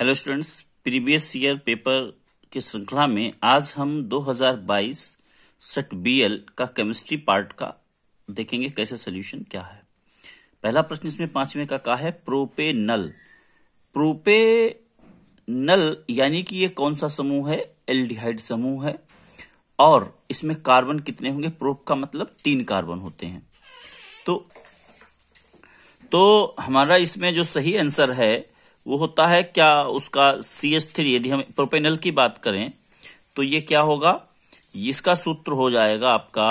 Hello students previous year paper की श्रृंखला में आज हम 2022 सेट बीएल का केमिस्ट्री पार्ट का देखेंगे कैसे सोल्यूशन क्या है पहला प्रश्न इसमें पांचवें का कहा है प्रोपे नल प्रोपे नल यानी कि ये कौन सा समूह है एल्डिहाइड समूह है और इसमें कार्बन कितने होंगे प्रोप का मतलब तीन कार्बन होते हैं तो तो हमारा इसमें जो सही आंसर है वो होता है क्या उसका सी एस थ्री यदि हम प्रोपेनल की बात करें तो ये क्या होगा इसका सूत्र हो जाएगा आपका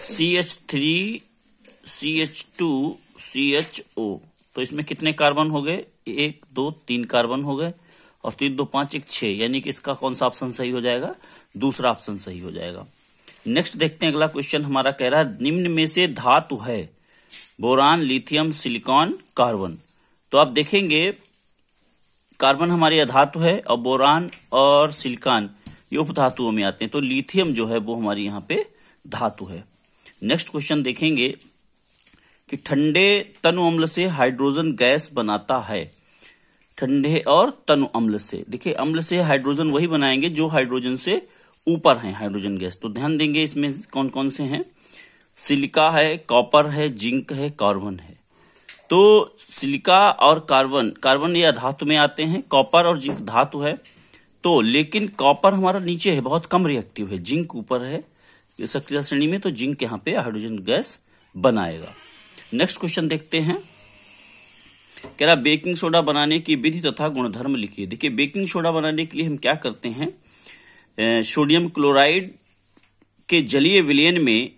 C H three C H two C H O तो इसमें कितने कार्बन हो गए एक दो तीन कार्बन हो गए और तीन दो पांच एक छह यानी कि इसका कौन सा ऑप्शन सही हो जाएगा दूसरा ऑप्शन सही हो जाएगा नेक्स्ट देखते हैं अगला क्वेश्चन हमारा कह रहा है निम्न में से धातु है बोरान लिथियम सिलिकॉन कार्बन तो आप देखेंगे कार्बन हमारे अधातु है और बोरान और सिलिकॉन ये उपधातुओं में आते हैं तो लिथियम जो है वो हमारे यहाँ पे धातु है नेक्स्ट क्वेश्चन देखेंगे कि ठंडे तनु अम्ल से हाइड्रोजन गैस बनाता है ठंडे और तनु अम्ल से देखिए अम्ल से हाइड्रोजन वही बनाएंगे जो हाइड्रोजन से ऊपर है हाइड्रोजन गैस तो ध्यान देंगे इसमें कौन कौन से हैं सिलिका है कॉपर है जिंक है कार्बन है तो सिलिका और कार्बन कार्बन या धातु में आते हैं कॉपर और जिंक धातु है तो लेकिन कॉपर हमारा नीचे है बहुत कम रिएक्टिव है जिंक ऊपर है सक्रिय श्रेणी में तो जिंक यहाँ पे हाइड्रोजन गैस बनाएगा नेक्स्ट क्वेश्चन देखते हैं कह रहा बेकिंग सोडा बनाने की विधि तथा गुणधर्म लिखिए देखिए बेकिंग सोडा बनाने के लिए हम क्या करते हैं सोडियम क्लोराइड के जलीय विलयन में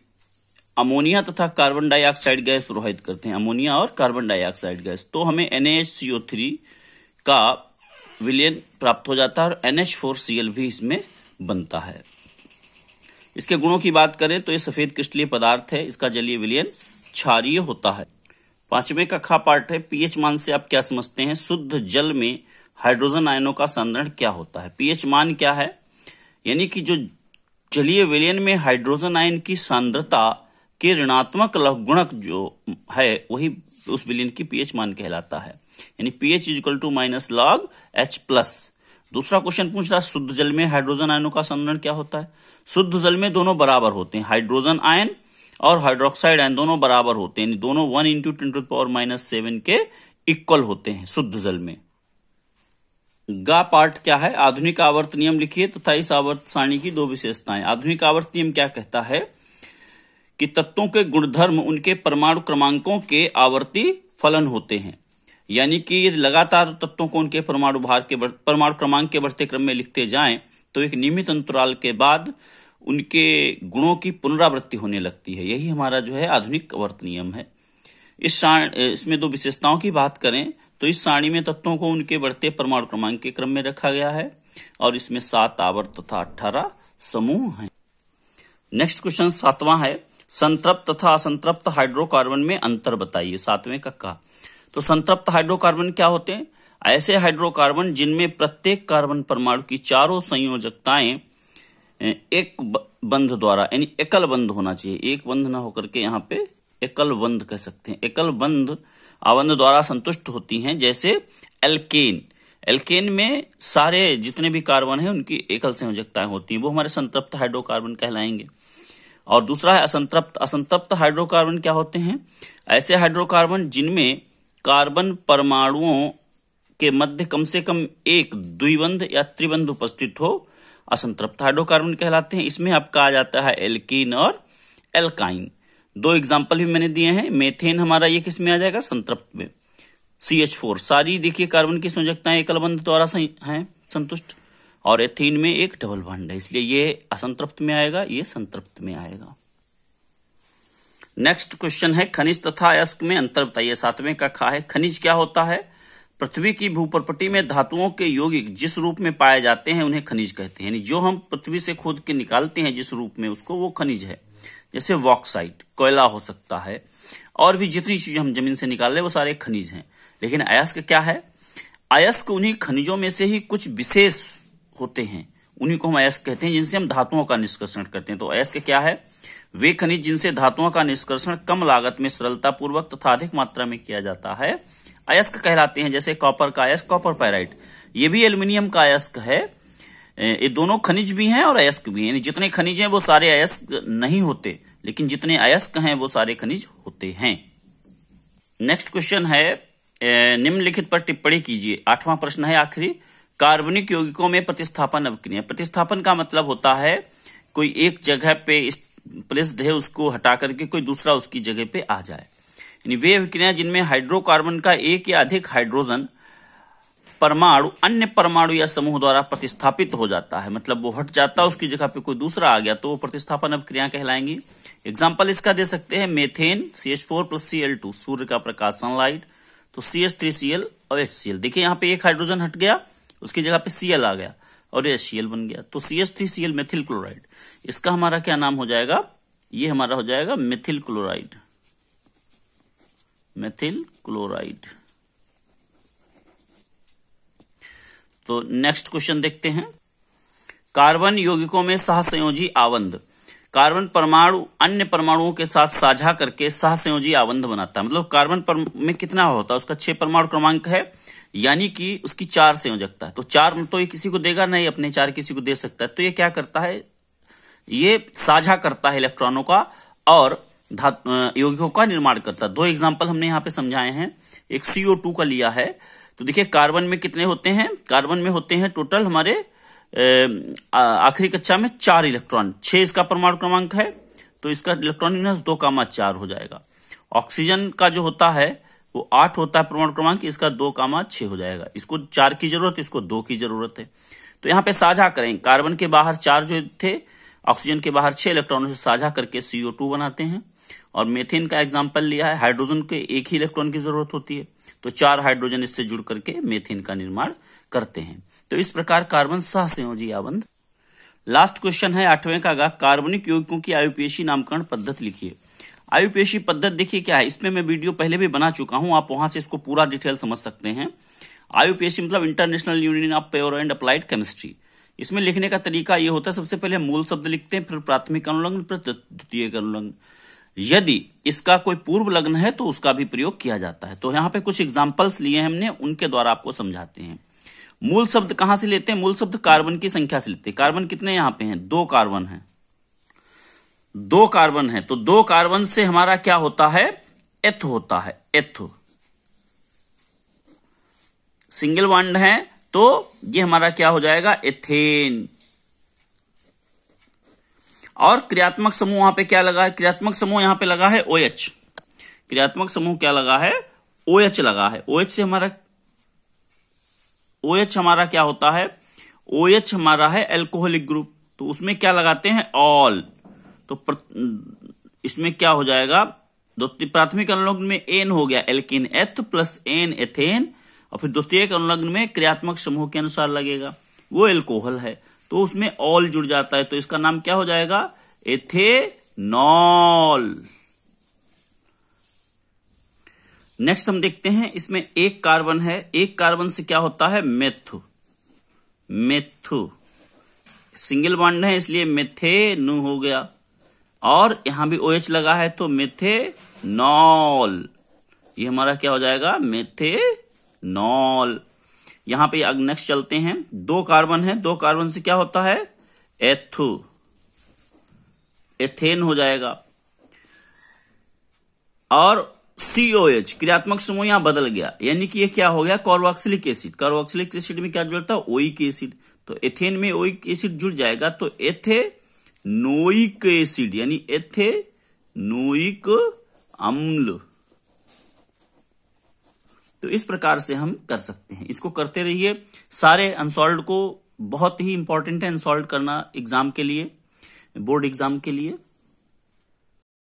अमोनिया तथा कार्बन डाइऑक्साइड गैस प्रोहित करते हैं अमोनिया और कार्बन डाइऑक्साइड गैस तो हमें NaHCO3 का विलयन प्राप्त हो जाता है और NH4Cl भी इसमें बनता है इसके गुणों की बात करें तो ये सफेद क्रिस्टलीय पदार्थ है इसका जलीय विलयन क्षारीय होता है पांचवें का खा पार्ट है पीएच मान से आप क्या समझते हैं शुद्ध जल में हाइड्रोजन आयनों का सांद्रण क्या होता है पीएच मान क्या है यानी कि जो जलीय विलयन में हाइड्रोजन आयन की सांद्रता के ऋणात्मक लघ गुणक जो है वही उस विलीन की पीएच मान कहलाता है यानी pH equal to minus log H plus दूसरा क्वेश्चन पूछ रहा है शुद्ध जल में हाइड्रोजन आयनों का संतरण क्या होता है शुद्ध जल में दोनों बराबर होते हैं हाइड्रोजन आयन और हाइड्रोक्साइड आयन दोनों बराबर होते हैं दोनों one into ten to power minus seven के इक्वल होते हैं शुद्ध जल में गा पार्ट क्या है आधुनिक आवर्त नियम लिखिए तथा इस आवर्त सारणी की दो विशेषताएं आधुनिक आवर्त नियम क्या कहता है कि तत्वों के गुणधर्म उनके परमाणु क्रमांकों के आवर्ती फलन होते हैं यानी कि यदि लगातार तत्वों को उनके परमाणु भार के परमाणु क्रमांक के बढ़ते क्रम में लिखते जाएं तो एक नियमित अंतराल के बाद उनके गुणों की पुनरावृत्ति होने लगती है यही हमारा जो है आधुनिक वर्त नियम है इस इसमें दो विशेषताओं की बात करें तो इस सारणी में तत्वों को उनके बढ़ते परमाणु क्रमांक के क्रम में रखा गया है और इसमें सात आवर्त तथा अठारह समूह हैं नेक्स्ट क्वेश्चन सातवां है संतृप्त तथा असंतृप्त हाइड्रोकार्बन में अंतर बताइए सातवें कक्का तो संतृप्त हाइड्रोकार्बन क्या होते हैं ऐसे हाइड्रोकार्बन जिनमें प्रत्येक कार्बन परमाणु की चारों संयोजकताएं एक बंध द्वारा यानी एकल बंध होना चाहिए एक बंध ना होकर के यहाँ पे एकल बंध कह सकते हैं एकल बंध आबंध द्वारा संतुष्ट होती हैं जैसे एल्केन एल्केन में सारे जितने भी कार्बन हैं उनकी एकल संयोजकताएं होती हैं वो हमारे संतृप्त हाइड्रोकार्बन कहलाएंगे और दूसरा है असंतृप्त असंतृप्त हाइड्रोकार्बन क्या होते हैं ऐसे हाइड्रोकार्बन जिनमें कार्बन परमाणुओं के मध्य कम से कम एक द्विबंध या त्रिबंध उपस्थित हो असंतृप्त हाइड्रोकार्बन कहलाते हैं इसमें आपका आ जाता है एल्किन और एल्काइन दो एग्जाम्पल भी मैंने दिए हैं मेथेन हमारा ये किस में आ जाएगा संतृप्त में सी फोर सारी देखिए कार्बन की संयोजकता एकलबंध द्वारा हैं संतुष्ट और एथीन में एक डबल बॉन्ड है इसलिए ये असंतृप्त में आएगा ये संतृप्त में आएगा नेक्स्ट क्वेश्चन है खनिज तथा अयस्क में अंतर बताइए सातवें का खा है खनिज क्या होता है पृथ्वी की भूप्रपटी में धातुओं के यौगिक जिस रूप में पाए जाते हैं उन्हें खनिज कहते हैं यानी जो हम पृथ्वी से खोद के निकालते हैं जिस रूप में उसको वो खनिज है जैसे वॉक्साइट कोयला हो सकता है और भी जितनी चीजें हम जमीन से निकाल रहे वो सारे खनिज हैं लेकिन अयस्क क्या है अयस्क उन्हीं खनिजों में से ही कुछ विशेष होते हैं उन्हीं को हम अयस्क कहते हैं जिनसे हम धातुओं का निष्कर्षण करते हैं तो अयस्क क्या है वे खनिज जिनसे धातुओं का निष्कर्षण कम लागत में सरलता पूर्वक तथा अधिक मात्रा में किया जाता है अयस्क कहलाते हैं जैसे कॉपर का अयस्क कॉपर पैराइट ये भी एल्यूमिनियम का अयस्क है ये दोनों खनिज भी हैं और अयस्क भी हैं जितने खनिज हैं वो सारे अयस्क नहीं होते लेकिन जितने अयस्क हैं वो सारे खनिज होते हैं नेक्स्ट क्वेश्चन है निम्नलिखित पर टिप्पणी कीजिए आठवां प्रश्न है आखिरी कार्बनिक यौगिकों में प्रतिस्थापन अवक्रिया प्रतिस्थापन का मतलब होता है कोई एक जगह पे प्लेस्ड है उसको हटा करके कोई दूसरा उसकी जगह पे आ जाए यानी वे अभिक्रिया जिनमें हाइड्रोकार्बन का एक या अधिक हाइड्रोजन परमाणु अन्य परमाणु या समूह द्वारा प्रतिस्थापित हो जाता है मतलब वो हट जाता है उसकी जगह पे कोई दूसरा आ गया तो वो प्रतिस्थापन अभिक्रिया कहलाएंगी एग्जाम्पल इसका दे सकते हैं methane C H four plus C L two सूर्य का प्रकाश सनलाइट तो C H three C L और एच सी एल देखिये यहाँ पे एक हाइड्रोजन हट गया उसकी जगह पे सीएल आ गया और ये सीएल बन गया तो C S three CL methyl chloride इसका हमारा क्या नाम हो जाएगा ये हमारा हो जाएगा मेथिल क्लोराइड मेथिल क्लोराइड तो नेक्स्ट क्वेश्चन देखते हैं कार्बन यौगिकों में सहसंयोजी आवंद कार्बन परमाणु अन्य परमाणुओं के साथ साझा करके सहसंयोजी आबंध बनाता है मतलब कार्बन में कितना होता है उसका छह परमाणु क्रमांक है यानी कि उसकी चार संयोजकता है तो चार तो ये किसी को देगा नहीं अपने चार किसी को दे सकता है तो ये क्या करता है ये साझा करता है इलेक्ट्रॉनों का और यौगिकों का निर्माण करता है दो एग्जाम्पल हमने यहाँ पे समझाए हैं एक सीओ टू का लिया है तो देखिये कार्बन में कितने होते हैं कार्बन में होते हैं टोटल हमारे आखिरी कक्षा में चार इलेक्ट्रॉन छह इसका परमाणु क्रमांक है तो इसका इलेक्ट्रॉनिक न्यूस दो कामा चार हो जाएगा ऑक्सीजन का जो होता है वो आठ होता है परमाणु क्रमांक इसका दो कामा छह हो जाएगा इसको चार की जरूरत इसको दो की जरूरत है तो यहाँ पे साझा करें कार्बन के बाहर चार जो थे ऑक्सीजन के बाहर छह इलेक्ट्रॉनों से साझा करके सीओ टू बनाते हैं और मेथेन का एग्जाम्पल लिया है हाइड्रोजन के एक ही इलेक्ट्रॉन की जरूरत होती है तो चार हाइड्रोजन इससे जुड़ करके मेथेन का निर्माण करते हैं तो इस प्रकार कार्बन सह संयोजी आबंध लास्ट क्वेश्चन है आठवें का कार्बनिक यौगिकों की आयुपेशी नामकरण पद्धति लिखिए आयुपेशी पद्धति देखिए क्या है इसमें मैं वीडियो पहले भी बना चुका हूं आप वहां से इसको पूरा डिटेल समझ सकते हैं आयुपेशी मतलब International Union of Pure and Applied Chemistry इसमें लिखने का तरीका यह होता है सबसे पहले मूल शब्द लिखते हैं फिर प्राथमिक अनुलग्न फिर द्वितीय अनुलग्न यदि इसका कोई पूर्व लग्न है तो उसका भी प्रयोग किया जाता है तो यहाँ पे कुछ एग्जाम्पल्स लिए हमने उनके द्वारा आपको समझाते हैं मूल शब्द कहां से लेते हैं मूल शब्द कार्बन की संख्या से लेते हैं कार्बन कितने यहां पे हैं दो कार्बन हैं दो कार्बन है तो दो कार्बन से हमारा क्या होता है एथ होता है एथ सिंगल वांड है तो ये हमारा क्या हो जाएगा एथेन और क्रियात्मक समूह वहां पे क्या लगा है क्रियात्मक समूह यहां पे लगा है ओ OH. क्रियात्मक समूह क्या लगा है ओएच OH लगा है ओएच OH से हमारा ओ OH हमारा क्या होता है ओ OH हमारा है एल्कोहलिक ग्रुप तो उसमें क्या लगाते हैं ऑल तो इसमें क्या हो जाएगा द्वितीय प्राथमिक अनुलग्न में एन हो गया एल्किन एथ प्लस एन एथेन और फिर द्वितीय अनुलग्न में क्रियात्मक समूह के अनुसार लगेगा वो एल्कोहल है तो उसमें ऑल जुड़ जाता है तो इसका नाम क्या हो जाएगा एथेनॉल नेक्स्ट हम देखते हैं इसमें एक कार्बन है एक कार्बन से क्या होता है मेथु मेथु सिंगल बॉन्ड है इसलिए मेथेनु हो गया और यहां भी ओ लगा है तो मेथेनॉल ये हमारा क्या हो जाएगा मेथेनॉल यहां पे अग नेक्स्ट चलते हैं दो कार्बन है दो कार्बन से क्या होता है एथु एथेन हो जाएगा और एच क्रियात्मक समूह यहां बदल गया यानी कि ये क्या हो गया कार्बोक्सिलिक एसिड कार्बोक्सिलिक एसिड में क्या जुड़ता है ओइक एसिड तो एथेन में ओइक एसिड जुड़ जाएगा तो एथे नोइक एसिड यानी एथे नोइक अम्ल तो इस प्रकार से हम कर सकते हैं इसको करते रहिए सारे अनसॉल्व को बहुत ही इंपॉर्टेंट है अनसॉल्व करना एग्जाम के लिए बोर्ड एग्जाम के लिए